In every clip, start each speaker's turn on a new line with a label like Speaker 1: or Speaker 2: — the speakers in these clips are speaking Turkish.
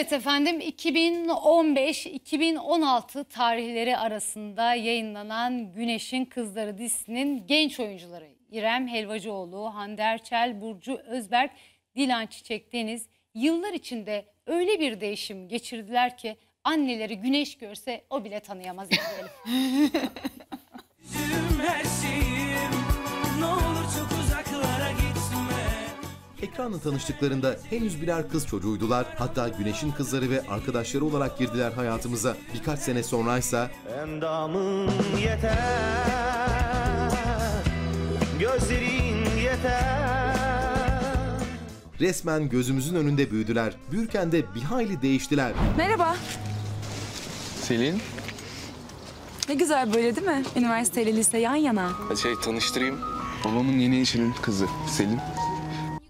Speaker 1: Evet efendim 2015-2016 tarihleri arasında yayınlanan Güneşin Kızları dizisinin genç oyuncuları İrem Helvacıoğlu, Hande Erçel, Burcu Özberk, Dilan Çiçek Deniz yıllar içinde öyle bir değişim geçirdiler ki anneleri güneş görse o bile tanıyamaz
Speaker 2: Erkan'la tanıştıklarında henüz birer kız çocuğuydular. Hatta Güneş'in kızları ve arkadaşları olarak girdiler hayatımıza. Birkaç sene sonraysa... Endamın
Speaker 3: yeter, gözlerin yeter.
Speaker 2: Resmen gözümüzün önünde büyüdüler. Büyürken de bir hayli değiştiler. Merhaba. Selin.
Speaker 1: Ne güzel böyle değil mi? Üniversiteyle lise yan yana.
Speaker 2: Şey tanıştırayım. Babamın yeni eşinin kızı Selin.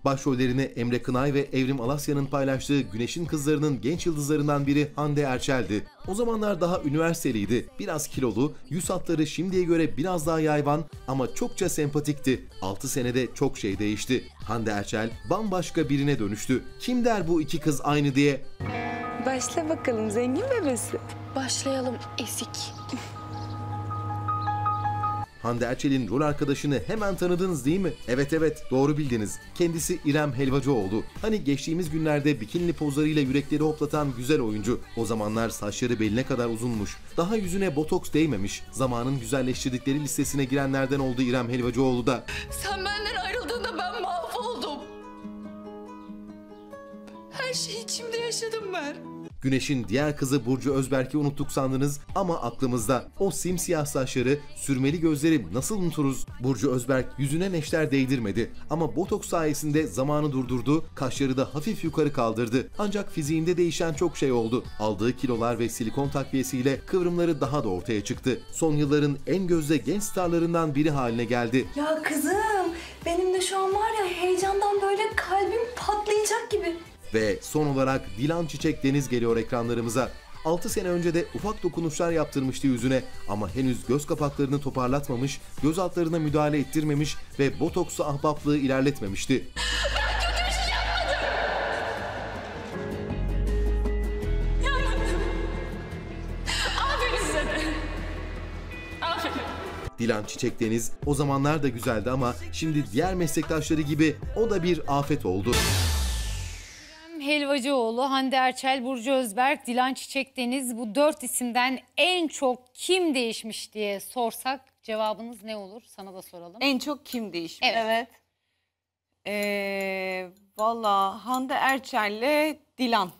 Speaker 2: Başrollerini Emre Kınay ve Evrim Alasya'nın paylaştığı Güneşin Kızları'nın genç yıldızlarından biri Hande Erçel'di. O zamanlar daha üniversiteliydi. Biraz kilolu, yüz hatları şimdiye göre biraz daha yayvan ama çokça sempatikti. 6 senede çok şey değişti. Hande Erçel bambaşka birine dönüştü. Kim der bu iki kız aynı diye?
Speaker 3: Başla bakalım zengin bebesi. Başlayalım esik.
Speaker 2: Hande Erçel'in rol arkadaşını hemen tanıdınız değil mi? Evet evet doğru bildiniz. Kendisi İrem Helvacıoğlu. Hani geçtiğimiz günlerde bikinli pozlarıyla yürekleri hoplatan güzel oyuncu. O zamanlar saçları beline kadar uzunmuş. Daha yüzüne botoks değmemiş. Zamanın güzelleştirdikleri listesine girenlerden oldu İrem Helvacıoğlu da.
Speaker 4: Sen benden ayrıldığında ben mahvoldum. Her şeyi içimde yaşadım
Speaker 1: ben.
Speaker 2: Güneş'in diğer kızı Burcu Özberk'i unuttuk sandınız ama aklımızda. O simsiyah saçları, sürmeli gözleri nasıl unuturuz? Burcu Özberk yüzüne neşter değdirmedi ama botoks sayesinde zamanı durdurdu, kaşları da hafif yukarı kaldırdı. Ancak fiziğinde değişen çok şey oldu. Aldığı kilolar ve silikon takviyesiyle kıvrımları daha da ortaya çıktı. Son yılların en gözde genç starlarından biri haline geldi.
Speaker 4: Ya kızım benim de şu an var ya heyecandan böyle kalbim patlayacak gibi.
Speaker 2: Ve son olarak Dilan Çiçek Deniz geliyor ekranlarımıza. 6 sene önce de ufak dokunuşlar yaptırmıştı yüzüne ama henüz göz kapaklarını toparlatmamış, göz altlarına müdahale ettirmemiş ve botoksu ahbaplığı ilerletmemişti. Dilan Çiçek Deniz o zamanlar da güzeldi ama şimdi diğer meslektaşları gibi o da bir afet oldu.
Speaker 1: Helvacıoğlu, Hande Erçel, Burcu Özberk, Dilan Çiçek Deniz bu dört isimden en çok kim değişmiş
Speaker 3: diye sorsak cevabınız
Speaker 1: ne olur? Sana da soralım.
Speaker 3: En çok kim değişmiş? Evet. evet. Ee, Valla Hande Erçel'le Dilan.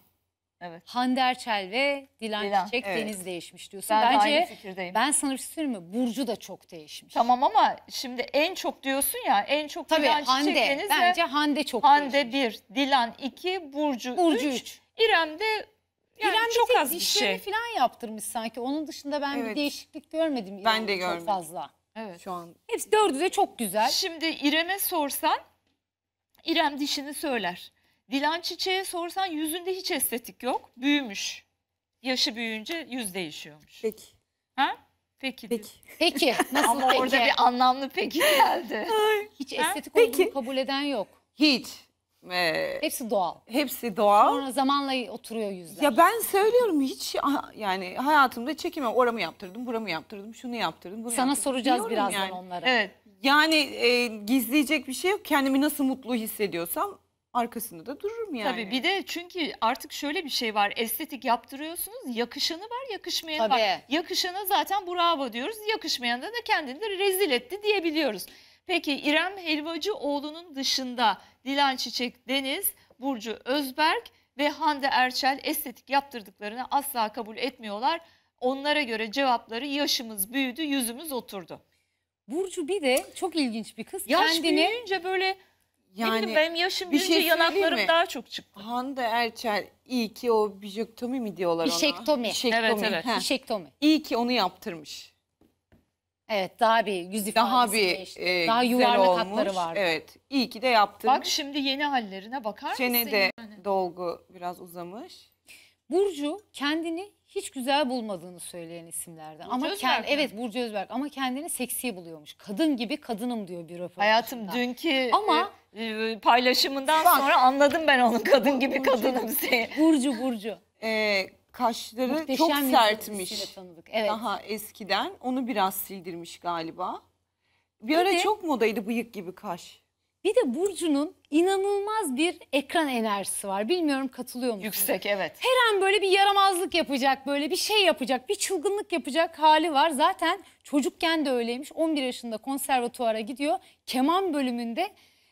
Speaker 3: Evet. Hande Erçel ve Dilan, Dilan Çiçek evet. Deniz değişmiş diyorsun. Ben Bence, de aynı fikirdeyim. Ben sana
Speaker 1: şey mi? Burcu da çok değişmiş. Tamam ama şimdi en çok diyorsun ya en çok Tabii, Dilan Hande, Çiçek Deniz Bence
Speaker 4: Hande çok Hande bir, Dilan iki, Burcu 3. Burcu 3. İrem
Speaker 1: de yani İrem çok az bir şey. falan yaptırmış sanki. Onun dışında ben evet. bir değişiklik görmedim. İrem'de ben de görmedim. Çok fazla. Evet. Şu an. Hepsi dördü de çok güzel. Şimdi İrem'e sorsan
Speaker 4: İrem dişini söyler. Dilan Çiçek'e sorsan yüzünde hiç estetik yok. Büyümüş. Yaşı büyüyünce yüz değişiyormuş. Peki. Ha?
Speaker 1: Peki. Peki. Peki. Nasıl Ama peki? orada bir anlamlı peki geldi. hiç estetik ha? olduğunu
Speaker 3: kabul eden yok. Hiç. Ee, hepsi doğal. Hepsi doğal. Sonra zamanla oturuyor yüzler. Ya ben söylüyorum hiç yani hayatımda çekime oramı yaptırdım, buramı yaptırdım, şunu yaptırdım, bunu Sana yaptırdım. soracağız Diyorum birazdan yani. onlara. Evet. Yani e, gizleyecek bir şey yok. Kendimi nasıl mutlu hissediyorsam arkasında da dururum yani. Tabii
Speaker 4: bir de çünkü artık şöyle bir şey var. Estetik yaptırıyorsunuz. Yakışanı var, yakışmayanı Tabii. var. Yakışana zaten bravo diyoruz. Yakışmayana da kendini rezil etti diyebiliyoruz. Peki İrem Helvacıoğlu'nun dışında Dilan Çiçek Deniz, Burcu Özberk ve Hande Erçel estetik yaptırdıklarını asla kabul etmiyorlar. Onlara göre cevapları yaşımız büyüdü, yüzümüz oturdu. Burcu bir de çok ilginç bir kız. Yaş Kendini... büyüyünce böyle
Speaker 3: yani ne bileyim, benim yaşım bir büyüyünce şey yanaklarım mi? daha çok çıktı. Hande Erçel iyi ki o bijektomi mi diyorlar ona? Bişektomi. Bişektomi. Evet, evet. Bişektomi. İyi ki onu yaptırmış. Evet daha bir yüz ifadesi Daha bir e, Daha yuvarlak olmuş. hatları vardı. Evet iyi ki de yaptırmış. Bak şimdi
Speaker 1: yeni hallerine bakar
Speaker 4: mısın? Çenede yani?
Speaker 3: dolgu biraz uzamış.
Speaker 1: Burcu kendini hiç güzel bulmadığını söyleyen isimlerden. Burcu ama Özberk kend- evet Burcu Özberk ama kendini seksi buluyormuş. Kadın gibi kadınım diyor bir röportajında. Hayatım dünkü... Ama e,
Speaker 4: e, paylaşımından Bak. sonra anladım ben onun kadın gibi Burcu. kadınım
Speaker 3: Burcu Burcu. Ee, kaşları Muhteşem çok sertmiş. Evet. Daha eskiden onu biraz sildirmiş galiba. Bir, ara de, çok modaydı bıyık gibi kaş.
Speaker 1: Bir de Burcu'nun inanılmaz bir ekran enerjisi var. Bilmiyorum katılıyor musunuz? Yüksek evet. Her an böyle bir yaramazlık yapacak, böyle bir şey yapacak, bir çılgınlık yapacak hali var. Zaten çocukken de öyleymiş. 11 yaşında konservatuara gidiyor. Keman bölümünde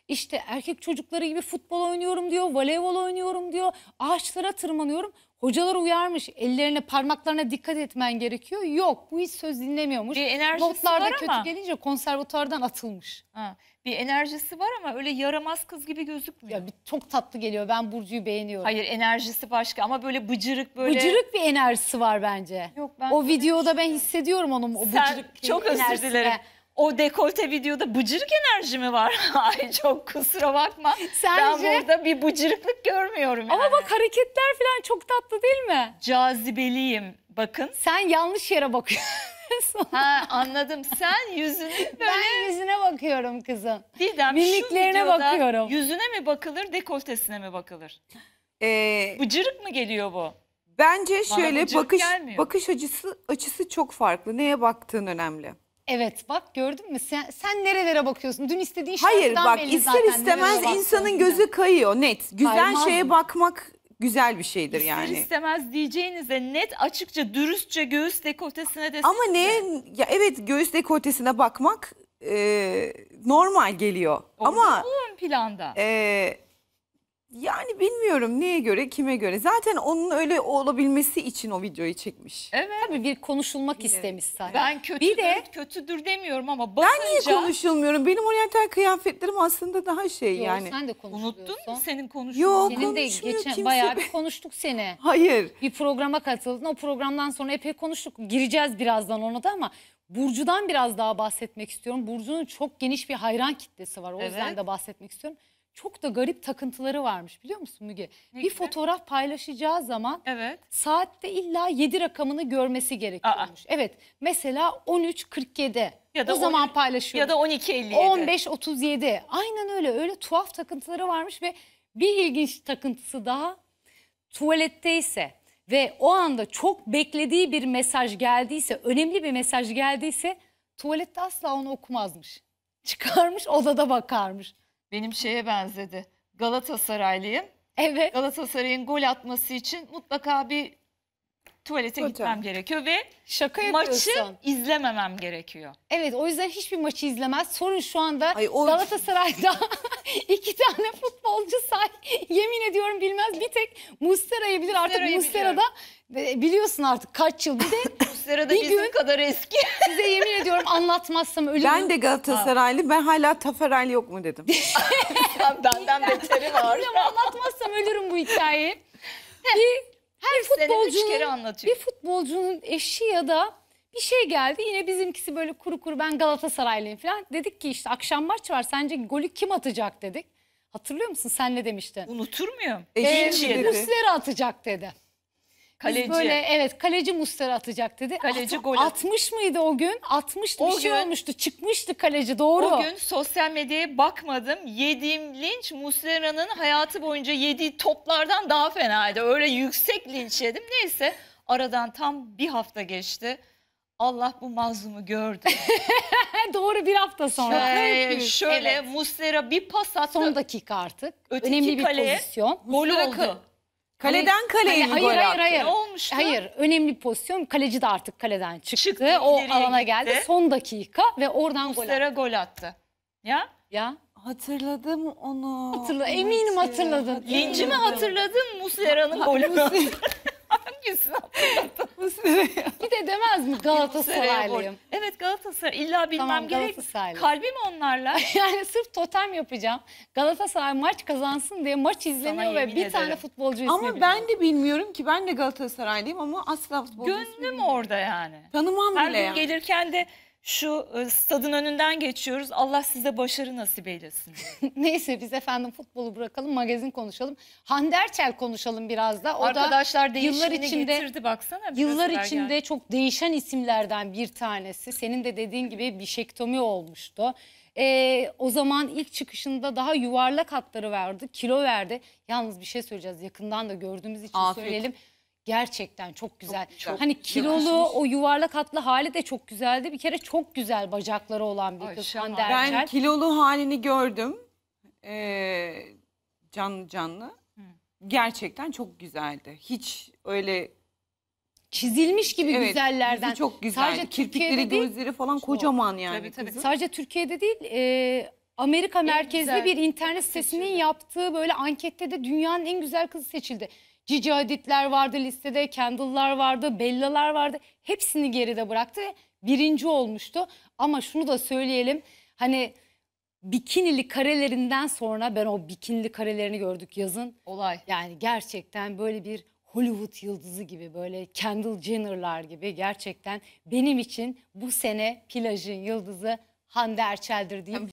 Speaker 1: işte erkek çocukları gibi futbol oynuyorum diyor, voleybol oynuyorum diyor, ağaçlara tırmanıyorum. Hocalar uyarmış ellerine parmaklarına dikkat etmen gerekiyor. Yok bu hiç söz dinlemiyormuş. Bir enerjisi Notlarda var kötü gelince konservatuardan atılmış. Ha, bir
Speaker 4: enerjisi var ama öyle yaramaz kız gibi gözükmüyor. Ya bir, çok tatlı geliyor ben Burcu'yu beğeniyorum. Hayır enerjisi başka ama böyle bıcırık böyle. Bıcırık
Speaker 1: bir enerjisi var bence. Yok ben. O videoda şey ben hissediyorum onun o Sen çok özür dilerim
Speaker 4: o dekolte videoda bıcırık enerji mi var? Ay çok kusura bakma. Sence? Ben burada bir bıcırıklık görmüyorum yani. Ama bak hareketler falan çok tatlı değil mi? Cazibeliyim bakın. Sen yanlış yere bakıyorsun. ha anladım. Sen yüzünü böyle... Ben yüzüne bakıyorum kızım. Didem Mimiklerine bakıyorum. yüzüne mi bakılır, dekoltesine mi bakılır? Ee, Bıcırık mı geliyor
Speaker 3: bu?
Speaker 1: Bence
Speaker 4: şöyle bakış gelmiyor.
Speaker 3: bakış açısı açısı çok farklı. Neye baktığın önemli.
Speaker 1: Evet bak gördün mü sen, sen nerelere bakıyorsun? Dün istediğin Hayır bak belli ister zaten istemez
Speaker 3: insanın gözü da. kayıyor net. Güzel Kaymaz şeye mı? bakmak güzel bir şeydir İster yani.
Speaker 4: istemez diyeceğinize net açıkça dürüstçe göğüs dekoltesine de Ama ne?
Speaker 3: ya evet göğüs dekoltesine bakmak e, normal geliyor. Orada Ama
Speaker 4: bu
Speaker 1: ön planda.
Speaker 3: e, yani bilmiyorum neye göre kime göre. Zaten onun öyle olabilmesi için o videoyu çekmiş. Evet. Tabii bir konuşulmak istemiş zaten. Ben kötüdür, bir de,
Speaker 4: kötüdür demiyorum ama bakınca... Ben niye konuşulmuyorum?
Speaker 3: Benim oryantal kıyafetlerim aslında daha şey Yo, yani.
Speaker 4: Sen
Speaker 1: de Unuttun mu senin konuşmanı? Yok
Speaker 4: Senin de geçen kimse... bayağı bir
Speaker 1: konuştuk seni. Hayır. Bir programa katıldın. O programdan sonra epey konuştuk. Gireceğiz birazdan ona da ama Burcu'dan biraz daha bahsetmek istiyorum. Burcu'nun çok geniş bir hayran kitlesi var. O evet. yüzden de bahsetmek istiyorum çok da garip takıntıları varmış biliyor musun Müge? Ne bir gibi? fotoğraf paylaşacağı zaman evet. saatte illa 7 rakamını görmesi gerekiyormuş. Aa. Evet mesela 13.47 ya da o zaman 10, paylaşıyor. Ya da 12.57. 15.37 aynen öyle öyle tuhaf takıntıları varmış ve bir ilginç takıntısı daha tuvaletteyse ve o anda çok beklediği bir mesaj geldiyse önemli bir mesaj geldiyse tuvalette asla onu okumazmış. Çıkarmış odada bakarmış
Speaker 4: benim şeye benzedi. Galatasaraylıyım. Evet. Galatasaray'ın gol atması için mutlaka bir tuvalete Kötü. gitmem
Speaker 1: gerekiyor ve Şaka maçı izlememem gerekiyor. Evet o yüzden hiçbir maçı izlemez. Sorun şu anda Ay, o- Galatasaray'da iki tane futbolcu say. Yemin ediyorum bilmez. Bir tek Mustera'yı bilir artık Mustera'yı Mustera'da biliyorsun artık kaç yıl. Bir de Muslera da Bir bizim gün- kadar eski. Size yemin ediyorum anlatmazsam ölürüm. Ben de Galatasaraylı.
Speaker 3: Ben hala Taferel yok mu dedim.
Speaker 1: Benden beteri var. Ama anlatmazsam ölürüm bu hikayeyi. Bir, her Senede kere futbolcunun bir futbolcunun eşi ya da bir şey geldi. Yine bizimkisi böyle kuru kuru ben Galatasaraylıyım falan. Dedik ki işte akşam maç var sence golü kim atacak dedik. Hatırlıyor musun sen ne demiştin? Unutur muyum? Eşim Ee, dedi. Muslera atacak dedi. Kaleci. Biz böyle evet kaleci Mustera atacak dedi. Kaleci At, gol. 60 mıydı o gün? 60 o bir şey gün, şey olmuştu. Çıkmıştı kaleci doğru. O gün
Speaker 4: sosyal medyaya bakmadım. Yediğim linç musleranın hayatı boyunca yediği toplardan daha fenaydı. Öyle yüksek linç yedim. Neyse aradan tam bir hafta geçti. Allah bu mazlumu gördü. Doğru bir hafta sonra. Şöyle, şöyle evet. Muslera bir pas
Speaker 1: attı. Son dakika artık. Öteki Önemli kaleye, bir pozisyon. Gol oldu.
Speaker 4: Kaleden kaleye hani
Speaker 1: mi gol hayır hayır hayır. Ne olmuştu? Hayır önemli bir pozisyon. Kaleci de artık kaleden çıktı. Çıktı, o ileriye alana geldi. Son dakika ve oradan gol attı. gol attı. Ya? Ya Hatırladım onu. hatırla eminim hatırladın. Linci mi hatırladın Muslera'nın golü? Hangisini hatırlattınız? Bir de demez mi Galatasaraylıyım? Evet Galatasaray. İlla bilmem tamam, gerek. Kalbim onlarla. yani sırf totem yapacağım. Galatasaray maç kazansın diye maç izleniyor ve bir ederim. tane futbolcu ismi Ama biliyorum. ben de bilmiyorum ki
Speaker 3: ben de Galatasaraylıyım ama asla futbolcu Gönlüm orada yani.
Speaker 1: Tanımam
Speaker 4: Her bile. Her gün gelirken de şu e, stadın önünden geçiyoruz. Allah size başarı nasip eylesin.
Speaker 1: Neyse biz efendim futbolu bırakalım, magazin konuşalım. Hande Erçel konuşalım biraz da. O Arkadaşlar da yıllar içinde getirdi
Speaker 4: baksana. Yıllar içinde yani.
Speaker 1: çok değişen isimlerden bir tanesi. Senin de dediğin gibi bişektomi olmuştu. Ee, o zaman ilk çıkışında daha yuvarlak hatları verdi, kilo verdi. Yalnız bir şey söyleyeceğiz yakından da gördüğümüz için Afiyet. söyleyelim. Gerçekten çok güzel. Çok, çok hani kilolu yakışmış. o yuvarlak hatlı hali de çok güzeldi. Bir kere çok güzel bacakları olan bir kız Ben
Speaker 3: kilolu halini gördüm. Ee, canlı canlı. Hı. Gerçekten çok güzeldi. Hiç öyle çizilmiş gibi evet, güzellerden. çok güzel. Sadece Kirpikleri, Türkiye'de değil, gözleri falan kocaman yani. Tabii, tabii.
Speaker 1: Sadece Türkiye'de değil, e, Amerika merkezli bir internet sitesinin yaptığı böyle ankette de dünyanın en güzel kızı seçildi. Cici Hadidler vardı listede, Kendall'lar vardı, Bella'lar vardı. Hepsini geride bıraktı ve birinci olmuştu. Ama şunu da söyleyelim. Hani bikinili karelerinden sonra ben o bikinili karelerini gördük yazın. Olay. Yani gerçekten böyle bir Hollywood yıldızı gibi böyle Kendall Jenner'lar gibi gerçekten benim için bu sene plajın yıldızı Hande Erçel'dir diyeyim.